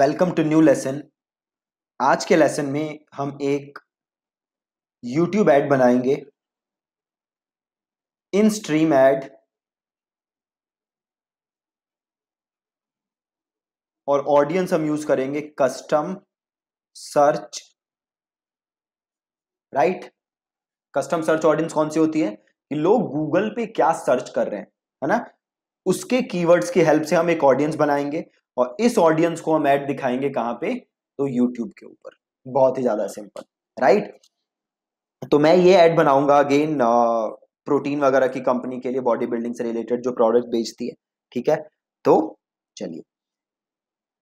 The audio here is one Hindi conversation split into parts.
वेलकम टू न्यू लेसन आज के लेसन में हम एक यूट्यूब ऐड बनाएंगे इन स्ट्रीम ऐड और ऑडियंस हम यूज करेंगे custom search right custom search audience कौन सी होती है कि लोग गूगल पे क्या सर्च कर रहे हैं है ना उसके कीवर्ड्स की हेल्प से हम एक ऑडियंस बनाएंगे और इस ऑडियंस को हम ऐड दिखाएंगे कहां पे तो यूट्यूब के ऊपर बहुत ही ज्यादा सिंपल राइट तो मैं ये ऐड बनाऊंगा अगेन प्रोटीन वगैरह की कंपनी के लिए बॉडी बिल्डिंग से रिलेटेड जो प्रोडक्ट बेचती है ठीक है तो चलिए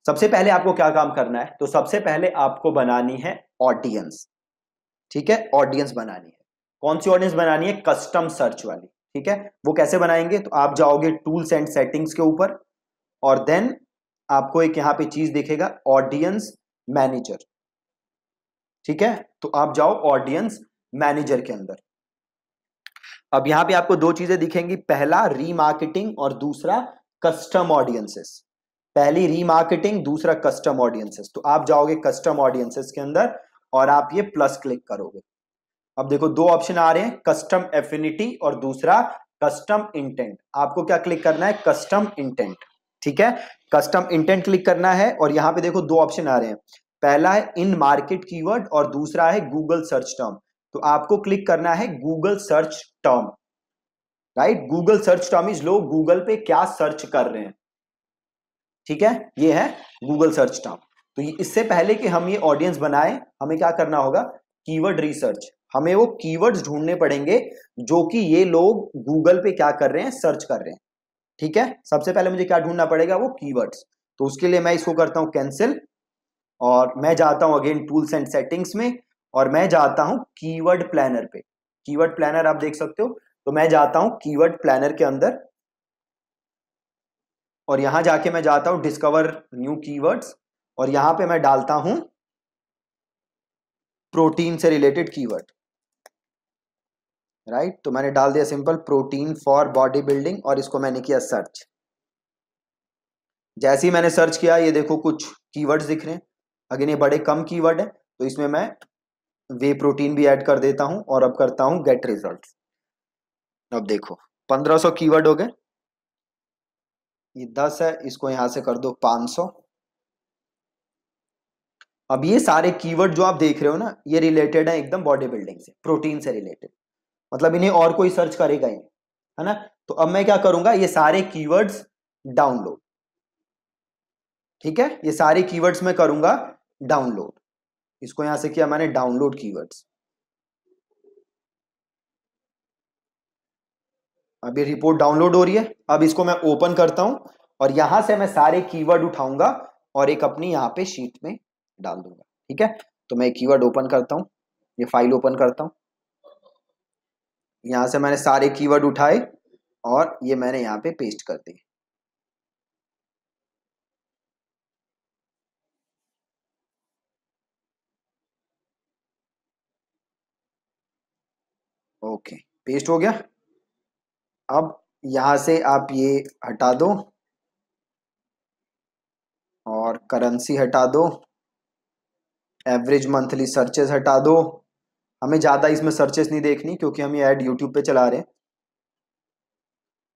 सबसे पहले आपको क्या काम करना है तो सबसे पहले आपको बनानी है ऑडियंस ठीक है ऑडियंस बनानी है कौन सी ऑडियंस बनानी है कस्टम सर्च वाली ठीक है वो कैसे बनाएंगे तो आप जाओगे टूल्स एंड सेटिंग्स के ऊपर और देन आपको एक यहां पे चीज देखेगा ऑडियंस मैनेजर ठीक है तो आप जाओ ऑडियंस मैनेजर के अंदर अब यहां पे आपको दो चीजें दिखेंगी पहला रीमार्केटिंग और दूसरा कस्टम ऑडियंसेस पहली रीमार्केटिंग दूसरा कस्टम ऑडियंसेस तो आप जाओगे कस्टम ऑडियंसेस के अंदर और आप ये प्लस क्लिक करोगे अब देखो दो ऑप्शन आ रहे हैं कस्टम एफिनिटी और दूसरा कस्टम इंटेंट आपको क्या क्लिक करना है कस्टम इंटेंट ठीक है कस्टम इंटेंट क्लिक करना है और यहां पे देखो दो ऑप्शन आ रहे हैं पहला है इन मार्केट कीवर्ड और दूसरा है गूगल सर्च टर्म तो आपको क्लिक करना है Google search term right Google search term is लोग गूगल पे क्या सर्च कर रहे हैं ठीक है ये है गूगल सर्च टर्म तो इससे पहले कि हम ये ऑडियंस बनाए हमें क्या करना होगा कीवर्ड रिसर्च हमें वो कीवर्ड्स ढूंढने पड़ेंगे जो कि ये लोग गूगल पे क्या कर रहे हैं सर्च कर रहे हैं ठीक है सबसे पहले मुझे क्या ढूंढना पड़ेगा वो कीवर्ड्स तो उसके लिए मैं इसको करता हूं कैंसिल और मैं जाता हूं अगेन टूल्स एंड सेटिंग्स में और मैं जाता हूं कीवर्ड प्लानर पे कीवर्ड प्लानर आप देख सकते हो तो मैं जाता हूं कीवर्ड प्लानर के अंदर और यहां जाके मैं जाता हूं डिस्कवर न्यू कीवर्ड्स और यहां पे मैं डालता हूं प्रोटीन से रिलेटेड कीवर्ड राइट right? तो मैंने डाल दिया simple protein for body building और इसको मैंने किया सर्च जैसे ही मैंने सर्च किया ये देखो कुछ कीवर्ड्स दिख रहे हैं अगेन ये बड़े कम कीवर्ड है तो इसमें मैं वे प्रोटीन भी ऐड कर देता हूं और अब करता हूं गेट रिजल्ट अब देखो 1500 कीवर्ड हो गए ये 10 है इसको यहां से कर दो 500 अब ये सारे कीवर्ड जो आप देख रहे हो ना ये रिलेटेड है एकदम बॉडी बिल्डिंग से प्रोटीन से रिलेटेड मतलब इन्हें और कोई सर्च करेगा ही है ना तो अब मैं क्या करूंगा ये सारे कीवर्ड्स डाउनलोड ठीक है ये सारे कीवर्ड्स मैं करूंगा डाउनलोड इसको यहां से किया मैंने डाउनलोड कीवर्ड्स अब ये रिपोर्ट डाउनलोड हो रही है अब इसको मैं ओपन करता हूं और यहां से मैं सारे कीवर्ड उठाऊंगा और एक अपनी यहाँ पे शीट में डाल दूंगा ठीक है तो मैं कीवर्ड ओपन करता हूँ ये फाइल ओपन करता हूँ यहां से मैंने सारे कीवर्ड उठाए और ये मैंने यहां पे पेस्ट कर दी ओके पेस्ट हो गया अब यहां से आप ये हटा दो और करेंसी हटा दो एवरेज मंथली सर्चेस हटा दो हमें ज़्यादा इसमें सर्चेस नहीं देखनी क्योंकि हम ये ऐड यूट्यूब पे चला रहे हैं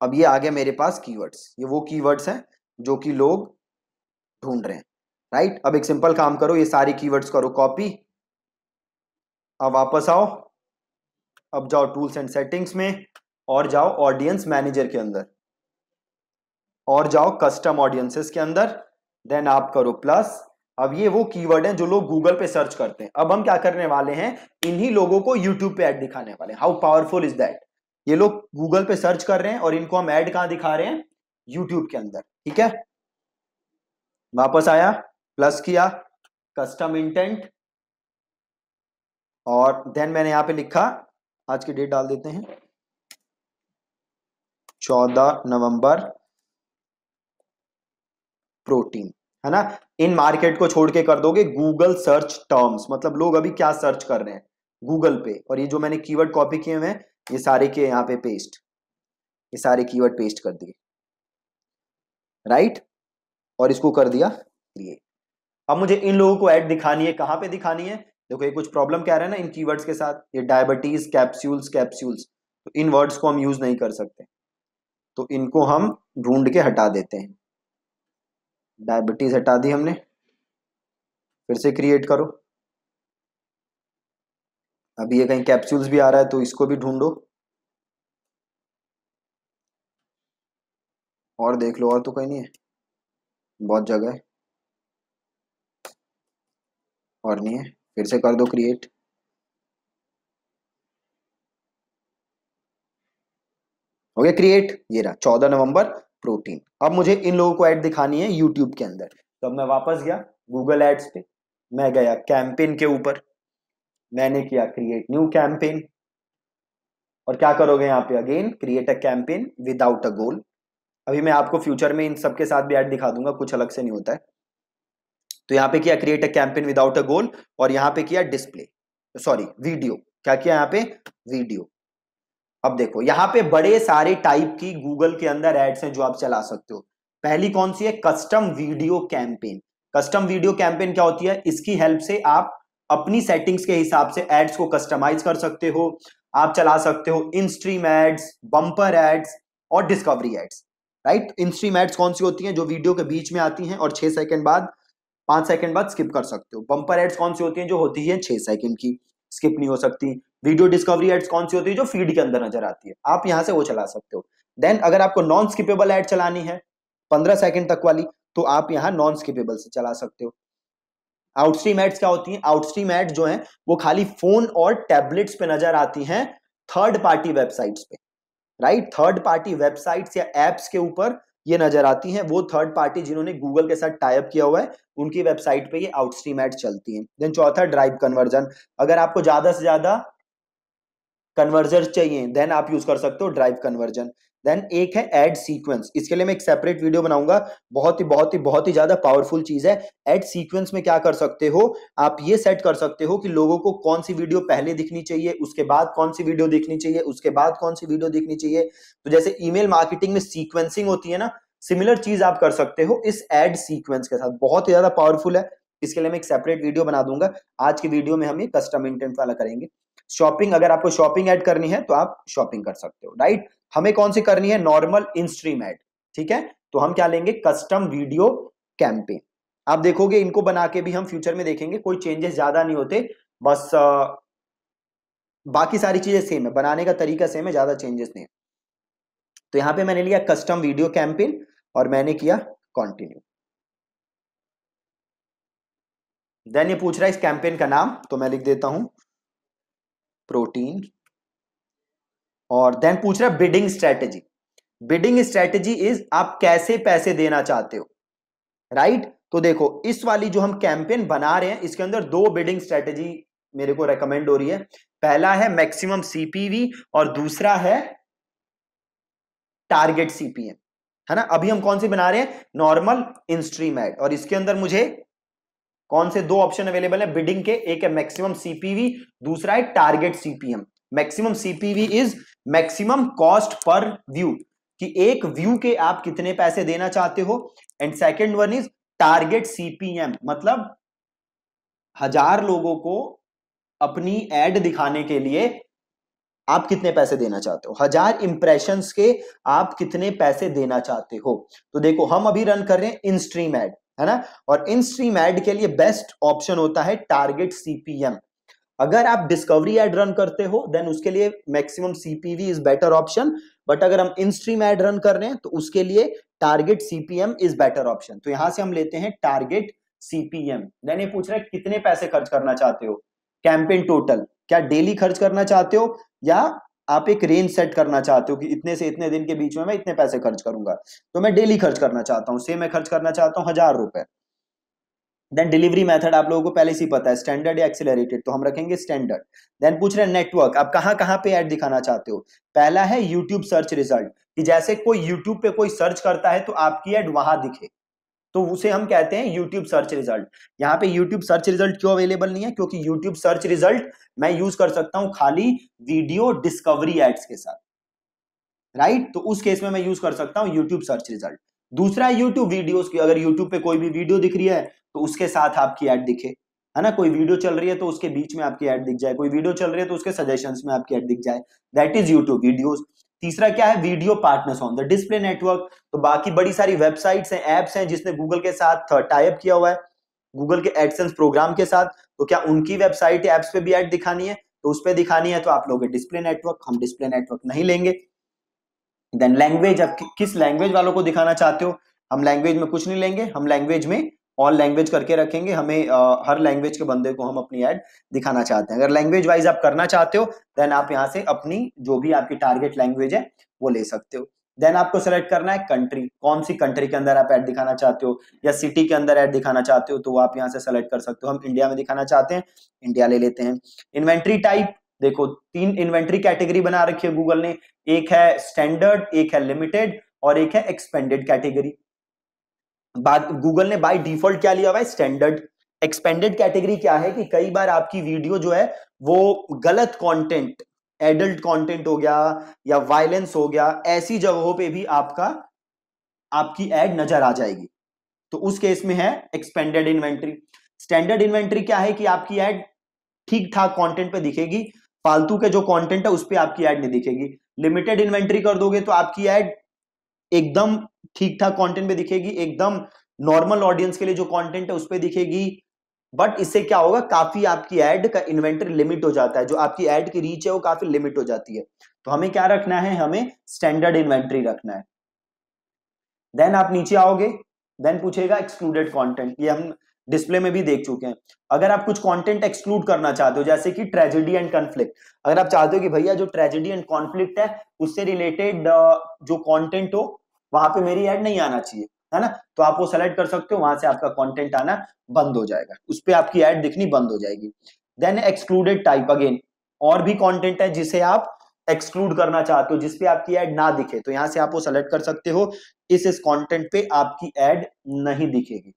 अब ये आ गया मेरे पास कीवर्ड्स ये वो कीवर्ड्स हैं जो कि लोग ढूंढ रहे हैं राइट अब एक सिंपल काम करो ये सारी कीवर्ड्स करो कॉपी अब वापस आओ अब जाओ टूल्स एंड सेटिंग्स में और जाओ ऑडियंस मैनेजर के अंदर और जाओ कस्टम ऑडियंसेस के अंदर देन आप करो प्लस अब ये वो कीवर्ड हैं जो लोग गूगल पे सर्च करते हैं अब हम क्या करने वाले हैं इन्हीं लोगों को यूट्यूब पे ऐड दिखाने वाले हाउ पावरफुल इज दैट ये लोग गूगल पे सर्च कर रहे हैं और इनको हम ऐड कहां दिखा रहे हैं यूट्यूब के अंदर ठीक है वापस आया प्लस किया कस्टम इंटेंट और देन मैंने यहां पे लिखा आज की डेट डाल देते हैं चौदह नवंबर प्रोटीन है ना इन मार्केट को छोड़ के कर दोगे गूगल सर्च टर्म्स मतलब लोग अभी क्या सर्च कर रहे हैं गूगल पे और ये जो मैंने कीवर्ड कॉपी किए हुए हैं ये सारे के यहाँ पे पेस्ट ये सारे कीवर्ड पेस्ट कर दिए राइट और इसको कर दिया ये अब मुझे इन लोगों को ऐड दिखानी है कहाँ पे दिखानी है देखो ये कुछ प्रॉब्लम क्या रहा है ना इन कीवर्ड्स के साथ ये डायबिटीज कैप्सूल्स कैप्सूल्स तो इन वर्ड्स को हम यूज नहीं कर सकते तो इनको हम ढूंढ के हटा देते हैं डायबिटीज हटा दी हमने फिर से क्रिएट करो अभी ये कहीं कैप्सूल्स भी आ रहा है तो इसको भी ढूंढो और देख लो और तो कहीं नहीं है बहुत जगह है और नहीं है फिर से कर दो क्रिएट हो गया क्रिएट ये रहा चौदह नवंबर प्रोटीन अब मुझे इन लोगों को ऐड दिखानी है यूट्यूब के अंदर तो अब मैं वापस गया गूगल एड्स पे मैं गया कैंपेन के ऊपर मैंने किया क्रिएट न्यू कैंपेन और क्या करोगे यहाँ पे again create a campaign without a goal अभी मैं आपको फ्यूचर में इन सबके साथ भी ऐड दिखा दूंगा कुछ अलग से नहीं होता है तो यहाँ पे किया create a campaign without a goal और यहाँ पे किया डिस्प्ले सॉरी वीडियो क्या किया यहाँ पे वीडियो अब देखो यहाँ पे बड़े सारे टाइप की गूगल के अंदर एड्स हैं जो आप चला सकते हो पहली कौन सी है custom video campaign custom video campaign क्या होती है इसकी हेल्प से आप अपनी सेटिंग्स के हिसाब से एड्स को कस्टमाइज कर सकते हो आप चला सकते हो इंस्ट्रीम एड्स बंपर एड्स और discovery ads right instream ads कौन सी होती हैं जो वीडियो के बीच में आती हैं और छह सेकंड बाद पांच सेकंड बाद स्किप कर सकते हो बंपर एड्स कौन सी होती हैं जो होती है छह सेकंड की स्किप नहीं हो सकती वीडियो डिस्कवरी एड्स कौन सी होती है जो फीड के अंदर नजर आती है आप यहाँ से वो चला सकते हो देन अगर आपको नॉन स्किपेबल एड चलानी है पंद्रह सेकेंड तक वाली तो आप यहाँ नॉन स्किपेबल से चला सकते हो आउटस्ट्रीम एड्स क्या होती हैं आउटस्ट्रीम एड्स जो हैं वो खाली फोन और टैबलेट्स पे नजर आती हैं थर्ड पार्टी वेबसाइट्स पे राइट थर्ड पार्टी वेबसाइट्स या एप्स के ऊपर ये नजर आती हैं वो थर्ड पार्टी जिन्होंने गूगल के साथ टाइप किया हुआ है उनकी वेबसाइट पे ये आउटस्ट्रीम एड चलती हैं देन चौथा ड्राइव कन्वर्जन अगर आपको ज्यादा से ज्यादा कन्वर्जर चाहिए देन आप यूज कर सकते हो ड्राइव कन्वर्जन देन एक है एड सीक्वेंस इसके लिए मैं एक सेपरेट वीडियो बनाऊंगा बहुत ही बहुत ही बहुत ही ज्यादा पावरफुल चीज है एड सीक्वेंस में क्या कर सकते हो आप ये सेट कर सकते हो कि लोगों को कौन सी वीडियो पहले दिखनी चाहिए उसके बाद कौन सी वीडियो दिखनी चाहिए उसके बाद कौन सी वीडियो दिखनी चाहिए तो जैसे ईमेल मार्केटिंग में सीक्वेंसिंग होती है ना सिमिलर चीज आप कर सकते हो इस एड सीक्वेंस के साथ बहुत ही ज्यादा पावरफुल है इसके लिए मैं एक सेपरेट वीडियो बना दूंगा आज की वीडियो में हम ये कस्टम इंटेंट वाला करेंगे शॉपिंग अगर आपको शॉपिंग ऐड करनी है तो आप शॉपिंग कर सकते हो राइट हमें कौन सी करनी है नॉर्मल इन स्ट्रीम एड ठीक है तो हम क्या लेंगे कस्टम वीडियो कैंपेन आप देखोगे इनको बना के भी हम फ्यूचर में देखेंगे कोई चेंजेस ज्यादा नहीं होते बस आ, बाकी सारी चीजें सेम है बनाने का तरीका सेम है ज्यादा चेंजेस नहीं है तो यहां पे मैंने लिया कस्टम वीडियो कैंपेन और मैंने किया कंटिन्यू देन ये पूछ रहा है इस कैंपेन का नाम तो मैं लिख देता हूं प्रोटीन और देन पूछ रहा है bidding strategy bidding strategy is आप कैसे पैसे देना चाहते हो राइट right? तो देखो इस वाली जो हम कैंपेन बना रहे हैं इसके अंदर दो बिडिंग स्ट्रेटेजी मेरे को रेकमेंड हो रही है पहला है मैक्सिमम सीपीवी और दूसरा है टारगेट सीपीएम है ना अभी हम कौन सी बना रहे हैं नॉर्मल इंस्ट्रीमेट और इसके अंदर मुझे कौन से दो ऑप्शन अवेलेबल है बिडिंग के एक है मैक्सिमम सीपीवी दूसरा है target CPM maximum CPV is maximum cost per view कि एक व्यू के आप कितने पैसे देना चाहते हो and second one is target CPM मतलब हजार लोगों को अपनी एड दिखाने के लिए आप कितने पैसे देना चाहते हो हजार इंप्रेशन के आप कितने पैसे देना चाहते हो तो देखो हम अभी रन कर रहे हैं इन स्ट्रीम एड है ना और इन स्ट्रीम एड के लिए बेस्ट ऑप्शन होता है टारगेट सीपीएम अगर आप डिस्कवरी एड रन करते हो देन उसके लिए maximum CPV is better option but अगर हम इन स्ट्रीम एड रन कर रहे हैं तो उसके लिए target CPM is better option तो यहां से हम लेते हैं टारगेट सीपीएम देन ये पूछ रहे हैं कितने पैसे खर्च करना चाहते हो कैंपेन टोटल क्या डेली खर्च करना चाहते हो या आप एक रेंज सेट करना चाहते हो कि इतने से इतने दिन के बीच में मैं इतने पैसे खर्च करूंगा तो मैं डेली खर्च करना चाहता हूँ से मैं खर्च करना चाहता हूँ हजार रुपए देन डिलीवरी मेथड आप लोगों को पहले से ही पता है स्टैंडर्ड या एक्सेलरेटेड तो हम रखेंगे स्टैंडर्ड देन पूछ रहे हैं नेटवर्क आप कहाँ कहाँ पे ऐड दिखाना चाहते हो पहला है यूट्यूब सर्च रिजल्ट कि जैसे कोई यूट्यूब पे कोई सर्च करता है तो आपकी ऐड वहां दिखे तो उसे हम कहते हैं YouTube सर्च रिजल्ट यहाँ पे YouTube सर्च रिजल्ट क्यों अवेलेबल नहीं है क्योंकि YouTube सर्च रिजल्ट मैं यूज कर सकता हूं खाली वीडियो डिस्कवरी एड्स के साथ राइट तो उस केस में मैं यूज कर सकता हूँ YouTube सर्च रिजल्ट दूसरा है यूट्यूब वीडियो की अगर यूट्यूब पे कोई भी वीडियो दिख रही है तो उसके साथ आपकी एड दिखे है ना कोई वीडियो चल रही है तो उसके बीच में आपकी एड दिख जाए कोई वीडियो चल रही है तो उसके सजेशन में आपकी एड दिख जाए दैट इज यूट्यूब वीडियोज तीसरा क्या है video partners on the display network तो बाकी बड़ी सारी वेबसाइट्स हैं एप्स हैं जिसने गूगल के साथ टाइप uh, किया हुआ है गूगल के एडसेंस प्रोग्राम के साथ तो क्या उनकी वेबसाइट एप्स पे भी एड दिखानी है तो उस पर दिखानी है तो आप लोग डिस्प्ले नेटवर्क हम डिस्प्ले नेटवर्क नहीं लेंगे देन लैंग्वेज आप कि, किस लैंग्वेज वालों को दिखाना चाहते हो हम लैंग्वेज में कुछ नहीं लेंगे हम लैंग्वेज में ऑल लैंग्वेज करके रखेंगे हमें आ, हर लैंग्वेज के बंदे को हम अपनी ऐड दिखाना चाहते हैं अगर लैंग्वेज वाइज आप करना चाहते हो देन आप यहाँ से अपनी जो भी आपकी टारगेट लैंग्वेज है वो ले सकते हो देन आपको सेलेक्ट करना है कंट्री कौन सी कंट्री के अंदर आप ऐड दिखाना चाहते हो या सिटी के अंदर ऐड दिखाना चाहते हो तो वो आप यहाँ से सेलेक्ट कर सकते हो हम इंडिया में दिखाना चाहते हैं इंडिया ले लेते हैं इन्वेंट्री टाइप देखो तीन इन्वेंट्री कैटेगरी बना रखी है गूगल ने एक है स्टैंडर्ड एक है लिमिटेड और एक है एक्सपेंडेड कैटेगरी गूगल ने बाय डिफॉल्ट क्या लिया हुआ है स्टैंडर्ड एक्सपेंडेड कैटेगरी क्या है कि कई बार आपकी वीडियो जो है वो गलत कंटेंट एडल्ट कंटेंट हो गया या वायलेंस हो गया ऐसी जगहों पे भी आपका आपकी एड नजर आ जाएगी तो उस केस में है एक्सपेंडेड इन्वेंट्री स्टैंडर्ड इन्वेंट्री क्या है कि आपकी एड ठीक ठाक कंटेंट पे दिखेगी फालतू के जो कंटेंट है उस पर आपकी एड नहीं दिखेगी लिमिटेड इन्वेंट्री कर दोगे तो आपकी एड एकदम ठीक ठाक कंटेंट पे दिखेगी एकदम नॉर्मल ऑडियंस के लिए जो कंटेंट है उस पर दिखेगी बट इससे क्या होगा काफी आपकी एड का इन्वेंटरी लिमिट हो जाता है जो आपकी एड की रीच है वो काफी लिमिट हो जाती है तो हमें क्या रखना है हमें स्टैंडर्ड इन्वेंट्री रखना है देन आप नीचे आओगे देन पूछेगा एक्सक्लूडेड कॉन्टेंट ये हम डिस्प्ले में भी देख चुके हैं अगर आप कुछ कंटेंट एक्सक्लूड करना चाहते हो जैसे कि ट्रेजेडी एंड कॉन्फ्लिक्ट अगर आप चाहते हो कि भैया जो ट्रेजेडी एंड कॉन्फ्लिक्ट है उससे रिलेटेड uh, जो कंटेंट हो वहां पे मेरी एड नहीं आना चाहिए है ना तो आप वो सेलेक्ट कर सकते हो वहां से आपका कंटेंट आना बंद हो जाएगा उस पर आपकी एड दिखनी बंद हो जाएगी देन एक्सक्लूडेड टाइप अगेन और भी कॉन्टेंट है जिसे आप एक्सक्लूड करना चाहते हो जिसपे आपकी एड ना दिखे तो यहाँ से आप वो सेलेक्ट कर सकते हो इस इस कॉन्टेंट पे आपकी एड नहीं दिखेगी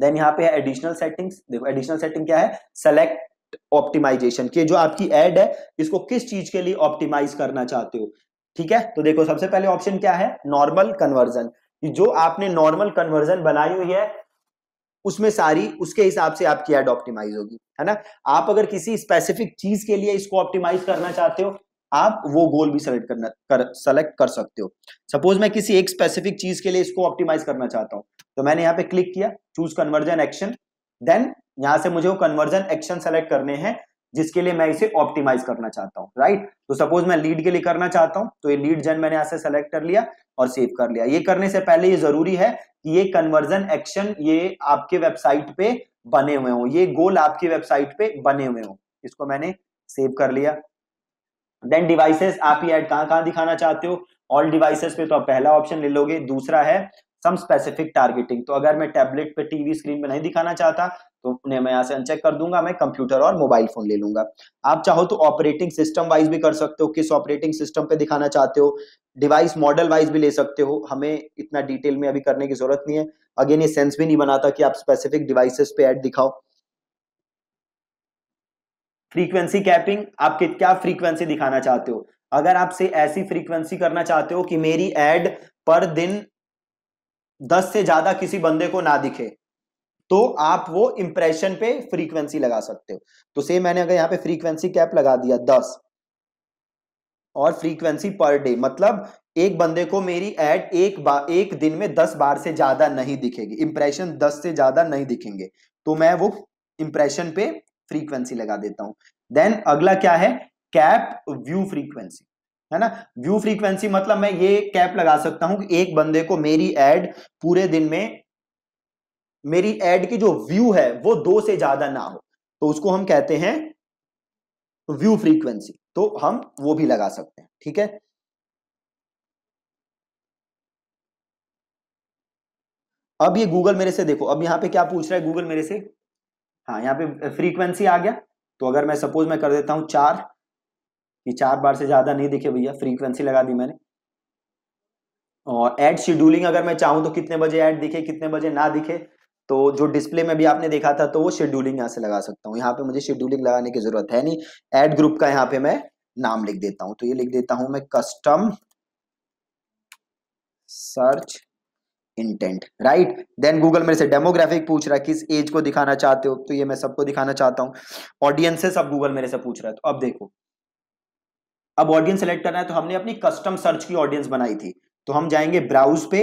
देन यहाँ पे है एडिशनल सेटिंग्स देखो एडिशनल सेटिंग क्या है सेलेक्ट ऑप्टिमाइजेशन के जो आपकी एड है इसको किस चीज के लिए ऑप्टिमाइज करना चाहते हो ठीक है तो देखो सबसे पहले ऑप्शन क्या है नॉर्मल कन्वर्जन जो आपने नॉर्मल कन्वर्जन बनाई हुई है उसमें सारी उसके हिसाब से आपकी एड ऑप्टिमाइज होगी है ना आप अगर किसी स्पेसिफिक चीज के लिए इसको ऑप्टिमाइज करना चाहते हो आप वो गोल भी सेलेक्ट करना कर सेलेक्ट कर सकते हो सपोज मैं किसी एक स्पेसिफिक चीज के लिए इसको ऑप्टिमाइज करना चाहता हूं तो मैंने यहाँ पे क्लिक किया चूज कन्वर्जन एक्शन देन यहां से मुझे वो कन्वर्जन एक्शन सेलेक्ट करने हैं जिसके लिए मैं इसे ऑप्टिमाइज करना चाहता हूँ राइट तो सपोज मैं लीड के लिए करना चाहता हूँ तो ये लीड जन मैंने यहाँ सेलेक्ट कर लिया और सेव कर लिया ये करने से पहले ये जरूरी है कि ये कन्वर्जन एक्शन ये आपके वेबसाइट पे बने हुए हों ये गोल आपके वेबसाइट पे बने हुए हो इसको मैंने सेव कर लिया देन डिवाइसेस आप ये ऐड कहां दिखाना चाहते हो ऑल डिवाइसेस पे तो आप पहला ऑप्शन ले लोगे दूसरा है सम स्पेसिफिक टारगेटिंग तो अगर मैं टैबलेट पे टीवी स्क्रीन पे नहीं दिखाना चाहता तो उन्हें मैं यहाँ से अनचेक कर दूंगा मैं कंप्यूटर और मोबाइल फोन ले लूंगा आप चाहो तो ऑपरेटिंग सिस्टम वाइज भी कर सकते हो किस ऑपरेटिंग सिस्टम पे दिखाना चाहते हो डिवाइस मॉडल वाइज भी ले सकते हो हमें इतना डिटेल में अभी करने की जरूरत नहीं है अगेन ये सेंस भी नहीं बनाता कि आप स्पेसिफिक डिवाइसेस पे एड दिखाओ फ्रीक्वेंसी कैपिंग आप क्या फ्रीक्वेंसी दिखाना चाहते हो अगर आपसे ऐसी फ्रीक्वेंसी करना चाहते हो कि मेरी एड पर दिन दस से ज्यादा किसी बंदे को ना दिखे तो आप वो इंप्रेशन पे फ्रीक्वेंसी लगा सकते हो तो सेम मैंने अगर यहाँ पे फ्रीक्वेंसी कैप लगा दिया दस और फ्रीक्वेंसी पर डे मतलब एक बंदे को मेरी एड एक बार एक दिन में दस बार से ज्यादा नहीं दिखेगी इंप्रेशन दस से ज्यादा नहीं दिखेंगे तो मैं वो इंप्रेशन पे फ्रीक्वेंसी लगा देता हूं देन अगला क्या है कैप व्यू फ्रीक्वेंसी है ना व्यू फ्रीक्वेंसी मतलब मैं ये कैप लगा सकता हूं कि एक बंदे को मेरी एड पूरे दिन में मेरी एड की जो व्यू है वो दो से ज्यादा ना हो तो उसको हम कहते हैं व्यू फ्रीक्वेंसी तो हम वो भी लगा सकते हैं ठीक है अब ये गूगल मेरे से देखो अब यहां पे क्या पूछ रहा है गूगल मेरे से हाँ यहां पे फ्रीक्वेंसी आ गया तो अगर मैं सपोज मैं कर देता हूं चार कि चार बार से ज़्यादा नहीं दिखे भैया फ्रीक्वेंसी लगा दी मैंने और एड शेड्यूलिंग अगर मैं चाहूं तो कितने बजे एड दिखे कितने बजे ना दिखे तो जो डिस्प्ले में भी आपने देखा था तो वो शेड्यूलिंग यहाँ से लगा सकता हूँ यहाँ पे मुझे शेड्यूलिंग लगाने की जरूरत है नहीं एड ग्रुप का यहाँ पे मैं नाम लिख देता हूँ तो ये लिख देता हूं मैं custom search intent right then Google मेरे से डेमोग्राफिक पूछ रहा है किस एज को दिखाना चाहते हो तो ये मैं सबको दिखाना चाहता हूँ ऑडियंसेस अब गूगल मेरे से पूछ रहा है तो अब देखो अब ऑडियंस सेलेक्ट करना है तो हमने अपनी कस्टम सर्च की ऑडियंस बनाई थी तो हम जाएंगे ब्राउज पे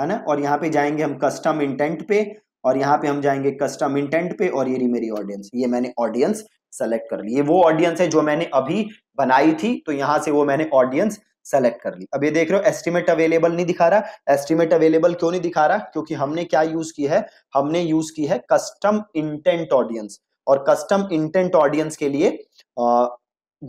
है ना और यहाँ पे जाएंगे हम कस्टम इंटेंट पे और यहाँ पे हम जाएंगे कस्टम इंटेंट पे और ये रही मेरी ऑडियंस ये मैंने ऑडियंस सेलेक्ट कर ली ये वो ऑडियंस है जो मैंने अभी बनाई थी तो यहाँ से वो मैंने ऑडियंस सेलेक्ट कर ली अब ये देख रहे हो एस्टिमेट अवेलेबल नहीं दिखा रहा एस्टिमेट अवेलेबल क्यों नहीं दिखा रहा क्योंकि हमने क्या यूज की है हमने यूज की है कस्टम इंटेंट ऑडियंस और कस्टम इंटेंट ऑडियंस के लिए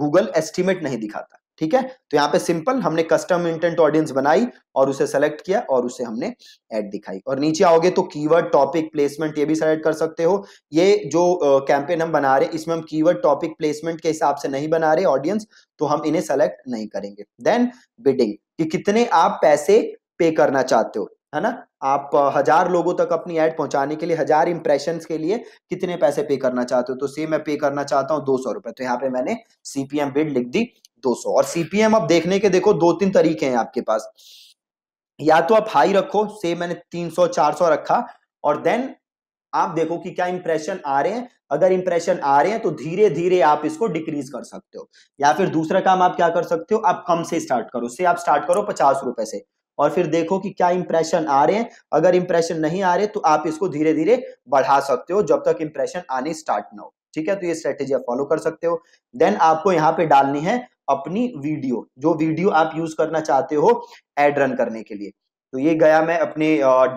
गूगल एस्टिमेट नहीं दिखाता ठीक है तो यहाँ पे सिंपल हमने कस्टम इंटेंट ऑडियंस बनाई और उसे सेलेक्ट किया और उसे हमने ऐड दिखाई और नीचे आओगे तो कीवर्ड टॉपिक प्लेसमेंट ये भी सेलेक्ट कर सकते हो ये जो कैंपेन हम बना रहे इसमें हम कीवर्ड टॉपिक प्लेसमेंट के हिसाब से नहीं बना रहे ऑडियंस तो हम इन्हें सेलेक्ट नहीं करेंगे देन बिडिंग कि कितने आप पैसे पे करना चाहते हो है ना आप हजार लोगों तक अपनी ऐड पहुंचाने के लिए हजार इंप्रेशन के लिए कितने पैसे पे करना चाहते हो तो से मैं पे करना चाहता हूँ दो सौ रुपए तो यहाँ पे मैंने सीपीएम बिड लिख दी दो सौ और सीपीएम अब देखने के देखो दो तीन तरीके हैं आपके पास या तो आप हाई रखो से मैंने तीन सौ चार सौ रखा और देन आप देखो कि क्या इंप्रेशन आ रहे हैं अगर इंप्रेशन आ रहे हैं तो धीरे धीरे आप इसको डिक्रीज कर सकते हो या फिर दूसरा काम आप क्या कर सकते हो आप कम से स्टार्ट करो से आप स्टार्ट करो पचास रुपए से और फिर देखो कि क्या इंप्रेशन आ रहे हैं अगर इंप्रेशन नहीं आ रहे तो आप इसको धीरे धीरे बढ़ा सकते हो जब तक इंप्रेशन आने स्टार्ट ना हो ठीक है तो ये स्ट्रेटेजी आप फॉलो कर सकते हो देन आपको यहाँ पे डालनी है अपनी वीडियो जो वीडियो आप यूज करना चाहते हो एड रन करने के लिए तो ये गया मैं अपने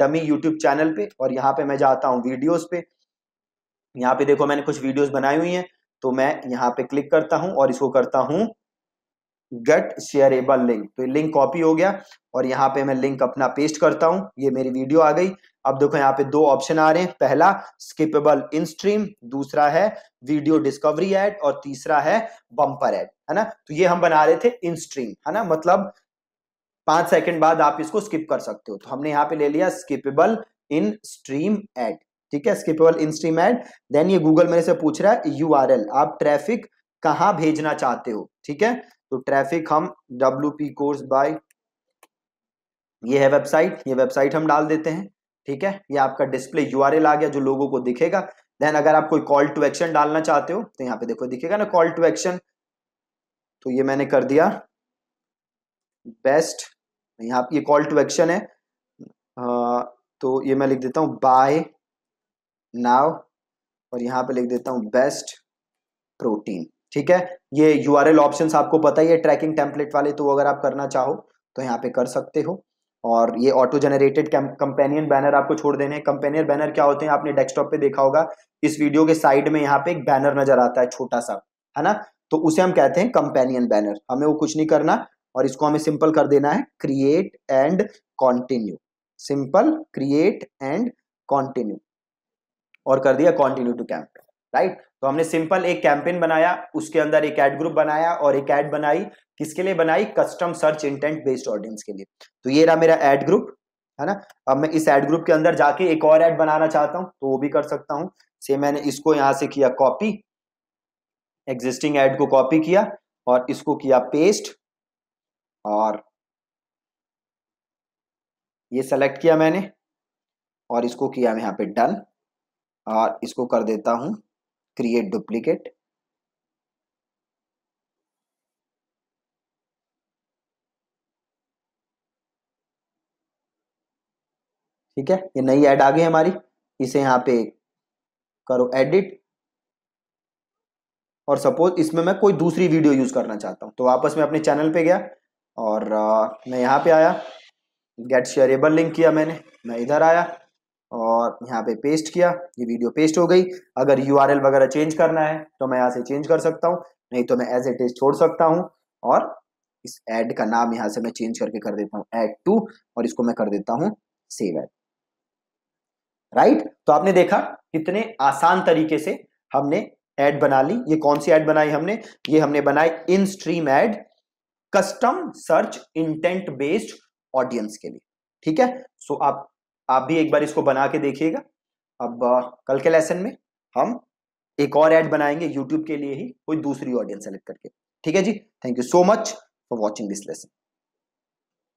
डमी यूट्यूब चैनल पे और यहाँ पे मैं जाता हूँ वीडियोस पे यहाँ पे देखो मैंने कुछ वीडियोस बनाई हुई हैं तो मैं यहाँ पे क्लिक करता हूँ और इसको करता हूँ गेट शेयरेबल लिंक तो लिंक कॉपी हो गया और यहाँ पे मैं लिंक अपना पेस्ट करता हूँ ये मेरी वीडियो आ गई अब देखो यहाँ पे दो ऑप्शन आ रहे हैं पहला स्किपेबल इन स्ट्रीम दूसरा है वीडियो डिस्कवरी एड और तीसरा है बम्पर एड है ना तो ये हम बना रहे थे इन स्ट्रीम है ना मतलब पांच सेकंड बाद आप इसको स्किप कर सकते हो तो हमने यहाँ पे ले लिया स्किपेबल इन स्ट्रीम एड ठीक है skippable in stream ad then ये गूगल मेरे से पूछ रहा है यू आप ट्रैफिक कहाँ भेजना चाहते हो ठीक है तो ट्रैफिक हम डब्ल्यू पी कोर्स बाय ये है वेबसाइट ये वेबसाइट हम डाल देते हैं ठीक है ये आपका डिस्प्ले यू आ गया जो लोगों को दिखेगा देन अगर आप कोई कॉल टू एक्शन डालना चाहते हो तो यहाँ पे देखो दिखेगा ना कॉल टू एक्शन तो ये मैंने कर दिया बेस्ट यहाँ ये कॉल टू एक्शन है आ, तो ये मैं लिख देता हूँ बाय नाव और यहाँ पे लिख देता हूँ बेस्ट प्रोटीन ठीक है ये यू आर एल ऑप्शन आपको पता ही है ट्रैकिंग टेम्पलेट वाले तो अगर आप करना चाहो तो यहाँ पे कर सकते हो और ये ऑटो जनरेटेड कंपेनियन बैनर आपको छोड़ देने कंपेनियन बैनर क्या होते हैं आपने डेस्कटॉप पे देखा होगा इस वीडियो के साइड में यहाँ पे एक बैनर नजर आता है छोटा सा है ना तो उसे हम कहते हैं कंपेनियन बैनर हमें वो कुछ नहीं करना और इसको हमें सिंपल कर देना है create and continue simple create and continue और कर दिया कॉन्टिन्यू टू कैंपेन राइट तो हमने सिंपल एक कैंपेन बनाया उसके अंदर एक एड ग्रुप बनाया और एक एड बनाई किसके लिए बनाई custom search intent based audience के लिए तो ये रहा मेरा एड ग्रुप है ना अब मैं इस एड ग्रुप के अंदर जाके एक और एड बनाना चाहता हूँ तो वो भी कर सकता हूँ से मैंने इसको यहां से किया कॉपी एग्जिस्टिंग एड को कॉपी किया और इसको किया पेस्ट और ये सेलेक्ट किया मैंने और इसको किया मैं यहाँ पे डन और इसको कर देता हूं create duplicate ठीक है ये नई ऐड आ गई हमारी इसे यहां पे करो एडिट और सपोज इसमें मैं कोई दूसरी वीडियो यूज करना चाहता हूं तो वापस मैं अपने चैनल पे गया और uh, मैं यहां पे आया गेट शेयरेबल लिंक किया मैंने मैं इधर आया और यहाँ पे पेस्ट किया ये वीडियो पेस्ट हो गई अगर यू वगैरह चेंज करना है तो मैं यहाँ से चेंज कर सकता हूँ नहीं तो मैं एज एट इज छोड़ सकता हूँ और इस एड का नाम यहाँ से मैं चेंज करके कर देता हूँ एड टू और इसको मैं कर देता हूँ सेव एड राइट तो आपने देखा कितने आसान तरीके से हमने एड बना ली ये कौन सी एड बनाई हमने ये हमने बनाई in stream ad custom search intent based audience के लिए ठीक है सो so, आप आप भी एक बार इसको बना के देखिएगा अब कल के लेसन में हम एक और ऐड बनाएंगे यूट्यूब के लिए ही कोई दूसरी ऑडियंस सेलेक्ट करके ठीक है जी thank you so much for watching this lesson